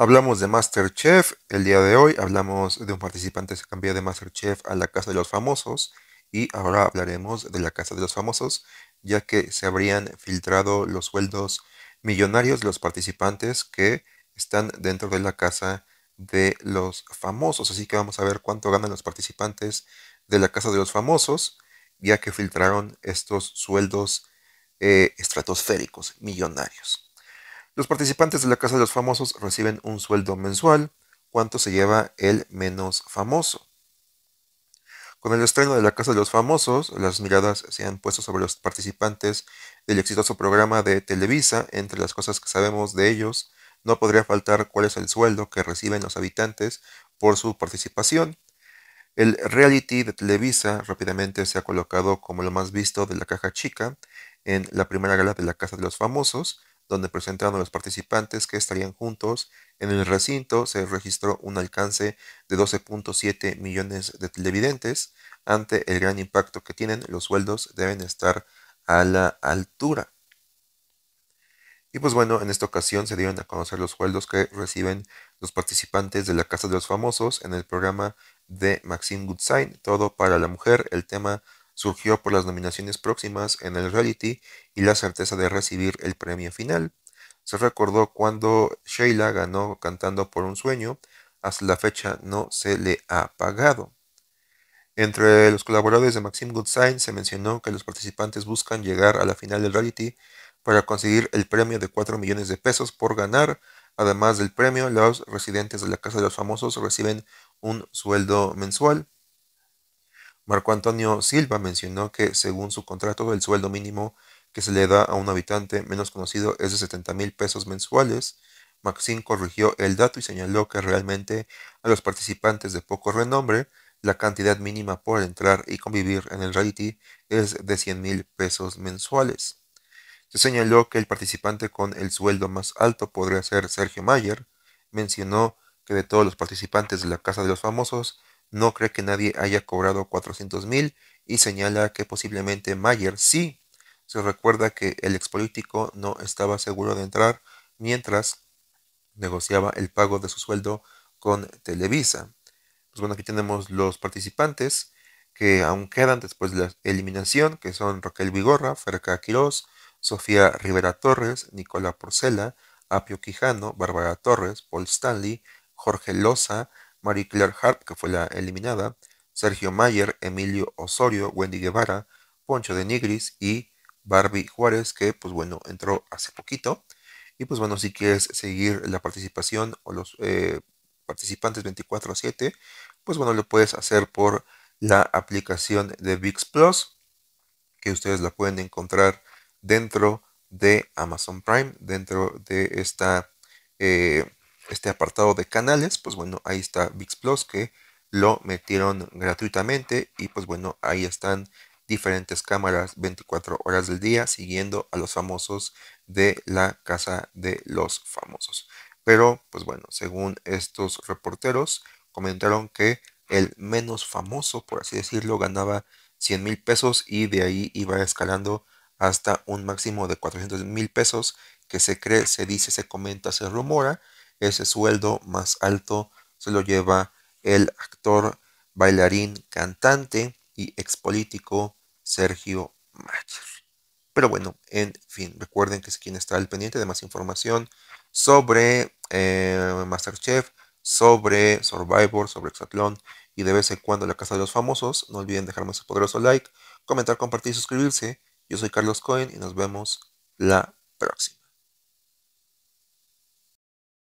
Hablamos de Masterchef, el día de hoy hablamos de un participante que se cambió de Masterchef a la Casa de los Famosos y ahora hablaremos de la Casa de los Famosos, ya que se habrían filtrado los sueldos millonarios de los participantes que están dentro de la Casa de los Famosos. Así que vamos a ver cuánto ganan los participantes de la Casa de los Famosos, ya que filtraron estos sueldos eh, estratosféricos, millonarios. Los participantes de la Casa de los Famosos reciben un sueldo mensual, cuánto se lleva el menos famoso. Con el estreno de la Casa de los Famosos, las miradas se han puesto sobre los participantes del exitoso programa de Televisa. Entre las cosas que sabemos de ellos, no podría faltar cuál es el sueldo que reciben los habitantes por su participación. El reality de Televisa rápidamente se ha colocado como lo más visto de la caja chica en la primera gala de la Casa de los Famosos, donde presentaron a los participantes que estarían juntos. En el recinto se registró un alcance de 12.7 millones de televidentes. Ante el gran impacto que tienen, los sueldos deben estar a la altura. Y pues bueno, en esta ocasión se dieron a conocer los sueldos que reciben los participantes de la Casa de los Famosos en el programa de Maxim Goodsign, Todo para la Mujer, el tema surgió por las nominaciones próximas en el reality y la certeza de recibir el premio final. Se recordó cuando Sheila ganó cantando por un sueño, hasta la fecha no se le ha pagado. Entre los colaboradores de Maxim Goodsign se mencionó que los participantes buscan llegar a la final del reality para conseguir el premio de 4 millones de pesos por ganar. Además del premio, los residentes de la Casa de los Famosos reciben un sueldo mensual. Marco Antonio Silva mencionó que, según su contrato, el sueldo mínimo que se le da a un habitante menos conocido es de 70 mil pesos mensuales. Maxim corrigió el dato y señaló que realmente a los participantes de poco renombre, la cantidad mínima por entrar y convivir en el reality es de 100 mil pesos mensuales. Se señaló que el participante con el sueldo más alto podría ser Sergio Mayer. Mencionó que de todos los participantes de la Casa de los Famosos, no cree que nadie haya cobrado 400 mil y señala que posiblemente Mayer sí. Se recuerda que el expolítico no estaba seguro de entrar mientras negociaba el pago de su sueldo con Televisa. Pues bueno, aquí tenemos los participantes que aún quedan después de la eliminación, que son Raquel Vigorra, Ferca Quiroz, Sofía Rivera Torres, Nicola Porcela, Apio Quijano, Bárbara Torres, Paul Stanley, Jorge Loza, Marie Claire Hart, que fue la eliminada, Sergio Mayer, Emilio Osorio, Wendy Guevara, Poncho de Nigris y Barbie Juárez, que pues bueno, entró hace poquito. Y pues bueno, si quieres seguir la participación o los eh, participantes 24/7, a pues bueno, lo puedes hacer por la aplicación de VIX Plus, que ustedes la pueden encontrar dentro de Amazon Prime, dentro de esta eh, este apartado de canales, pues bueno, ahí está VIX Plus que lo metieron gratuitamente y pues bueno, ahí están diferentes cámaras 24 horas del día siguiendo a los famosos de la casa de los famosos. Pero pues bueno, según estos reporteros comentaron que el menos famoso, por así decirlo, ganaba 100 mil pesos y de ahí iba escalando hasta un máximo de 400 mil pesos que se cree, se dice, se comenta, se rumora ese sueldo más alto se lo lleva el actor, bailarín, cantante y expolítico Sergio Mayer. Pero bueno, en fin, recuerden que es quien está al pendiente de más información sobre eh, Masterchef, sobre Survivor, sobre Exatlón y de vez en cuando la Casa de los Famosos. No olviden dejarme su poderoso like, comentar, compartir y suscribirse. Yo soy Carlos Cohen y nos vemos la próxima.